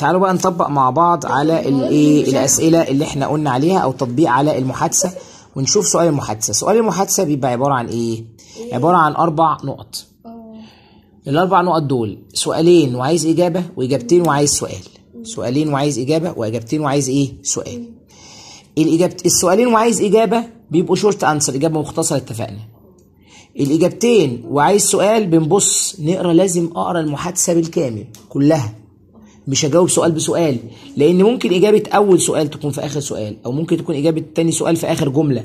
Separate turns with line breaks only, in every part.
تعالوا بقى نطبق مع بعض على الايه الاسئله اللي احنا قلنا عليها او تطبيق على المحادثه ونشوف سؤال المحادثه سؤال المحادثه بيبقى عباره عن ايه, إيه؟ عباره عن اربع نقط الاربع نقط دول سؤالين وعايز اجابه واجابتين وعايز سؤال سؤالين وعايز اجابه واجابتين وعايز ايه سؤال الاجابه السؤالين وعايز اجابه بيبقوا شورت انسر اجابه مختصره اتفقنا الاجابتين وعايز سؤال بنبص نقرا لازم اقرا المحادثه بالكامل كلها مش هجاوب سؤال بسؤال لان ممكن اجابه اول سؤال تكون في اخر سؤال او ممكن تكون اجابه تاني سؤال في اخر جمله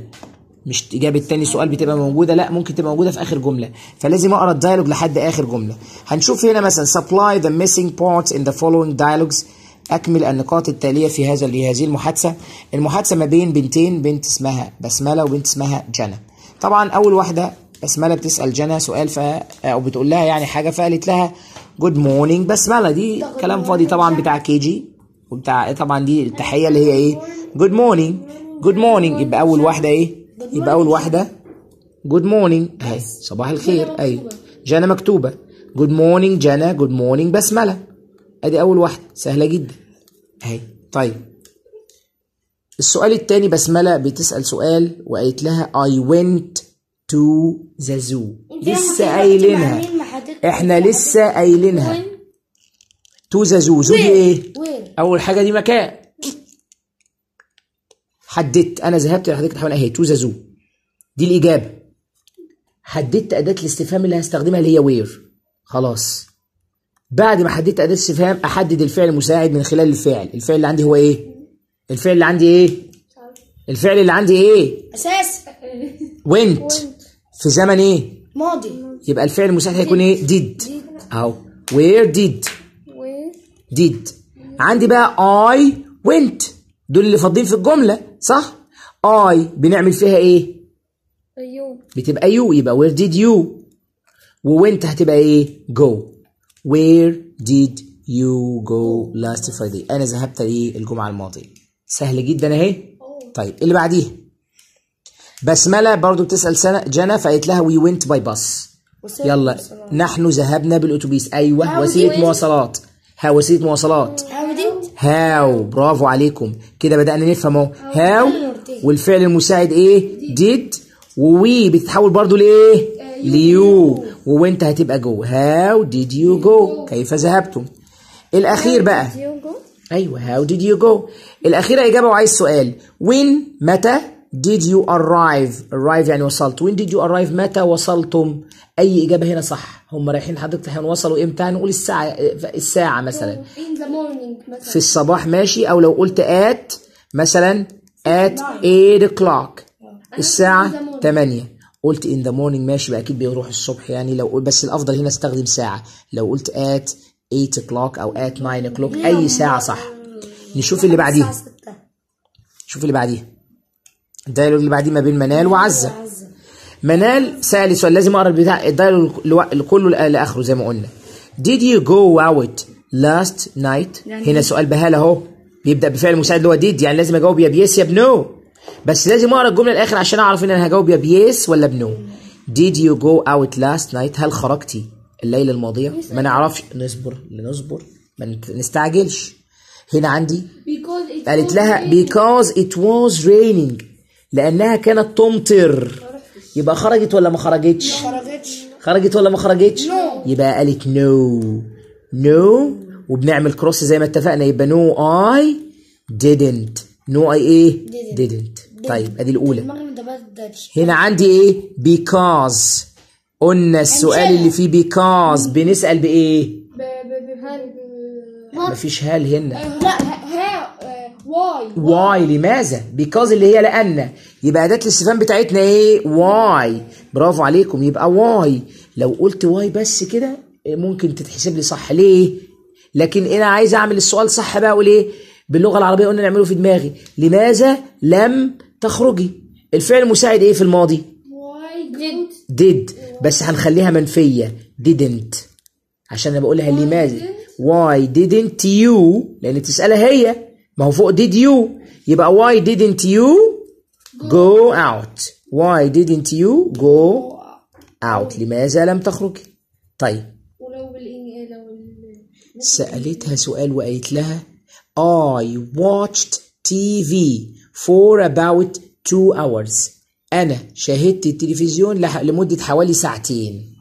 مش اجابه تاني سؤال بتبقى موجوده لا ممكن تبقى موجوده في اخر جمله فلازم اقرا الدايلوج لحد اخر جمله هنشوف هنا مثلا supply the missing parts in the following dialogues اكمل النقاط التاليه في هذا هذه المحادثه المحادثه ما بين بنتين بنت اسمها بسمله وبنت اسمها جنى طبعا اول واحده بسمله بتسال جنى سؤال ف او بتقول لها يعني حاجه فقالت لها جود مورنينج بس دي كلام فاضي طبعا بتاع كي جي وبتاع إيه طبعا دي التحيه اللي هي ايه جود مورنينج جود مورنينج يبقى اول واحده ايه يبقى اول واحده جود مورنينج اهي صباح الخير ايوه جانا مكتوبه جود مورنينج جانا جود مورنينج بسمله ادي اول واحده سهله جدا اهي طيب السؤال الثاني بسمله بتسال سؤال وقالت لها اي ونت تو ذا زو لسه قايلينها احنا لسه قايلينها تو ذا زو زو دي ايه اول حاجه دي مكان حددت انا ذهبت لحضرتك الحيوان اهي تو ذا زو دي الاجابه حددت اداه الاستفهام اللي هستخدمها اللي هي وير خلاص بعد ما حددت اداه الاستفهام احدد الفعل المساعد من خلال الفعل الفعل اللي عندي هو ايه الفعل اللي عندي ايه الفعل اللي عندي ايه اساس وينت في زمن ايه ماضي يبقى الفعل المساعد هيكون ايه ديد اهو وير ديد ديد عندي بقى اي وينت دول اللي فاضيين في الجمله صح اي بنعمل فيها ايه يو أيوه. بتبقى يو يبقى وير ديد يو ووينت هتبقى ايه جو وير ديد يو جو لاست فرايداي انا ذهبت ايه الجمعه الماضيه سهل جدا اهي طيب اللي بعديها بسمله برضو بتسال سنة جنى فقالت لها وي ونت باي باص يلا نحن ذهبنا بالاتوبيس ايوه وسيله مواصلات ها وسيله مواصلات هاو برافو عليكم كده بدانا نفهم اهو هاو والفعل المساعد ايه ديد ووي بتتحول برضو لايه uh, ليو وانت هتبقى جو هاو ديد يو جو كيف ذهبتم الاخير بقى ايوه هاو ديد يو جو الاخيره اجابه وعايز سؤال وين متى did you arrive arrive يعني وصلت when did you arrive متى وصلتم اي اجابه هنا صح هم رايحين حضرتك هنا وصلوا امتى نقول الساعه الساعه مثلا in the morning مثلا في الصباح ماشي او لو قلت at مثلا at 8 o'clock uh-huh. الساعه 8 قلت in the morning ماشي بقى اكيد بيروح الصبح يعني لو بس الافضل هنا استخدم ساعه لو قلت at 8 o'clock او at 9 o'clock اي ساعه صح نشوف اللي بعديها شوف اللي بعديها الدايلوج اللي بعديه ما بين منال وعزة منال سأل سؤال لازم اقرا البتاع الدايلوج كله لاخره زي ما قلنا Did you go out last night؟ يعني هنا إيه؟ سؤال بهال اهو بيبدا بفعل مساعد اللي هو did يعني لازم اجاوب يا بيس يا بنو بس لازم اقرا الجمله الاخر عشان اعرف ان انا هجاوب يا بيس ولا بنو Did you go out last night؟ هل خرجتي الليله الماضيه؟ ما نعرفش نصبر نصبر ما نستعجلش هنا عندي قالت لها because it was raining لأنها كانت تمطر يبقى خرجت ولا ما خرجتش؟ ما خرجتش خرجت ولا ما خرجتش؟ نو يبقى قالت نو نو وبنعمل كروس زي ما اتفقنا يبقى نو اي didn't نو اي ايه؟ didn't, طيب ادي الأولى هنا عندي ايه؟ because قلنا السؤال اللي فيه because بنسأل بإيه؟ مفيش هل هنا لا واي واي لماذا؟ بيكوز اللي هي لأن يبقى أداة الاستفهام بتاعتنا إيه؟ واي برافو عليكم يبقى واي لو قلت واي بس كده إيه، ممكن تتحسب لي صح ليه؟ لكن أنا عايز أعمل السؤال صح بقى أقول إيه؟ باللغة العربية قلنا نعمله في دماغي لماذا لم تخرجي؟ الفعل المساعد إيه في الماضي؟ واي did did بس هنخليها منفية didn't عشان أنا بقولها لماذا؟ why didn't you لأن بتسألها هي ما هو فوق did you يبقى why didn't you go out why didn't you go out لماذا لم تخرج طيب ولو سألتها سؤال وقالت لها I watched TV for about two hours أنا شاهدت التلفزيون لمدة حوالي ساعتين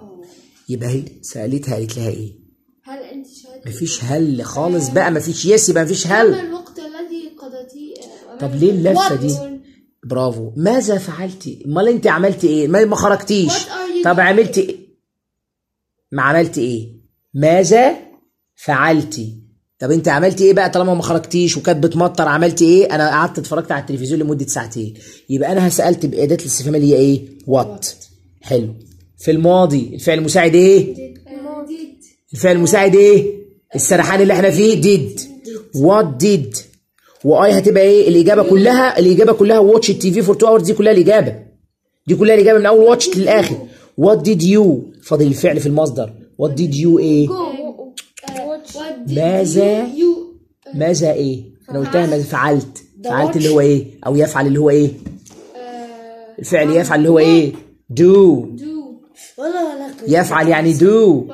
يبقى هي سألتها قالت لها إيه؟ هل أنت شاهدت؟ مفيش هل خالص بقى مفيش يس يبقى مفيش هل الوقت طب ليه اللفه دي برافو ماذا فعلتي امال انت عملتي ايه ما خرجتيش طب عملتي ايه ما عملتي ايه ماذا فعلتي طب انت عملتي ايه بقى طالما ما خرجتيش وكانت بتمطر عملتي ايه انا قعدت اتفرجت على التلفزيون لمده ساعتين يبقى انا سالت باداه الاستفهام اللي هي ايه وات حلو في الماضي الفعل المساعد ايه الفعل المساعد ايه السرحان اللي احنا فيه ديد وات ديد واي هتبقى ايه الاجابه كلها الاجابه كلها واتش التي في فور تو اورز دي كلها الاجابه دي كلها الاجابه من اول واتش للاخر وات ديد يو فاضل الفعل في المصدر وات ديد يو ايه ماذا ماذا ايه انا قلتها ماذا فعلت فعلت اللي هو ايه او يفعل اللي هو ايه آه، الفعل يفعل اللي هو ايه دو يفعل يعني دو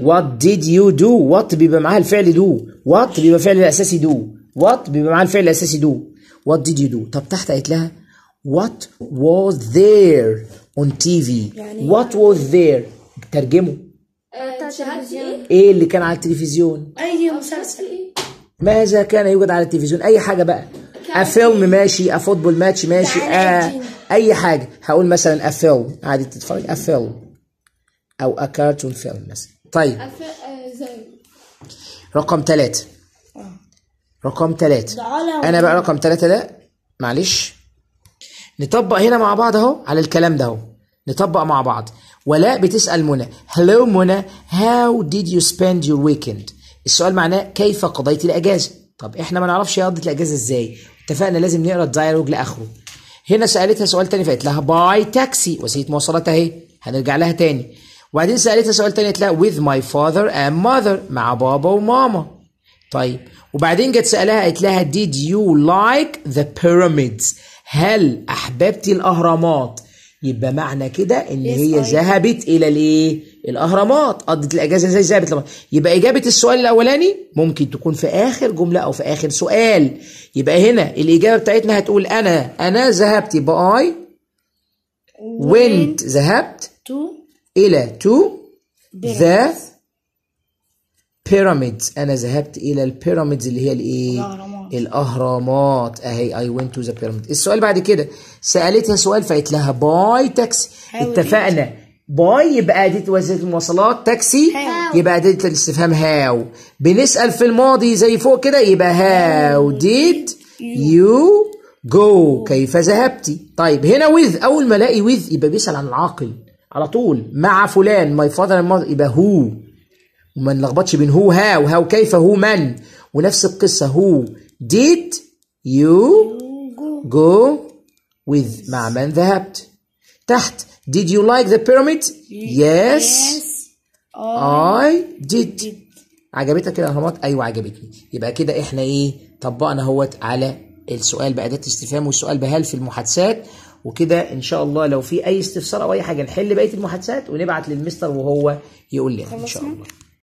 وات ديد يو دو وات بيبقى معاها الفعل دو وات بيبقى فعل الاساسي دو وات بيبقى معاه الفعل الاساسي دو وات ديد يو دو طب تحت قالت لها وات واز ذير اون تي في وات واز ذير ترجمه آه، ايه اللي كان على التلفزيون اي مسلسل ماذا كان يوجد على التلفزيون اي حاجه بقى افيلم ماشي افوتبول ماتش ماشي آه اي حاجه هقول مثلا افيلم عادي تتفرج افيلم او اكارتون فيلم مثلا طيب آه، رقم ثلاثة رقم ثلاثة أنا بقى رقم ثلاثة ده معلش نطبق هنا مع بعض أهو على الكلام ده أهو نطبق مع بعض ولاء بتسأل منى هلو منى هاو ديد يو سبيند يور ويكند السؤال معناه كيف قضيت الأجازة طب إحنا ما نعرفش هي قضت الأجازة إزاي اتفقنا لازم نقرا الدايلوج لآخره هنا سألتها سؤال تاني فقالت لها باي تاكسي وسيلة مواصلات أهي هنرجع لها تاني وبعدين سألتها سؤال تاني قالت لها with my father and mother مع بابا وماما طيب وبعدين جت سألها قالت لها did you like the pyramids هل أحببتي الأهرامات يبقى معنى كده ان هي ذهبت الى الايه الاهرامات قضت الاجازه ازاي ذهبت لما يبقى اجابه السؤال الاولاني ممكن تكون في اخر جمله او في اخر سؤال يبقى هنا الاجابه بتاعتنا هتقول انا انا ذهبت يبقى اي went ذهبت to الى to ذا بيراميدز انا ذهبت الى البيراميدز اللي هي الايه الاهرامات الاهرامات اهي اي ونت تو ذا بيراميد السؤال بعد كده سالتها سؤال فقالت لها باي تاكسي اتفقنا باي يبقى دي وسيله المواصلات تاكسي يبقى دي الاستفهام هاو بنسال في الماضي زي فوق كده يبقى هاو ديد يو جو كيف ذهبتي طيب هنا ويز اول ما الاقي ويز يبقى بيسال عن العاقل على طول مع فلان ماي فاذر يبقى هو وما نلخبطش بين هو هاو هاو كيف هو من ونفس القصة هو ديد يو جو with مع من ذهبت تحت did you like the pyramid yes, yes. I did, did. عجبتك الاهرامات ايوه عجبتني يبقى كده احنا ايه طبقنا اهوت على السؤال باداه استفهام والسؤال بهل في المحادثات وكده ان شاء الله لو في اي استفسار او اي حاجه نحل بقيه المحادثات ونبعت للمستر وهو يقول لنا ان شاء الله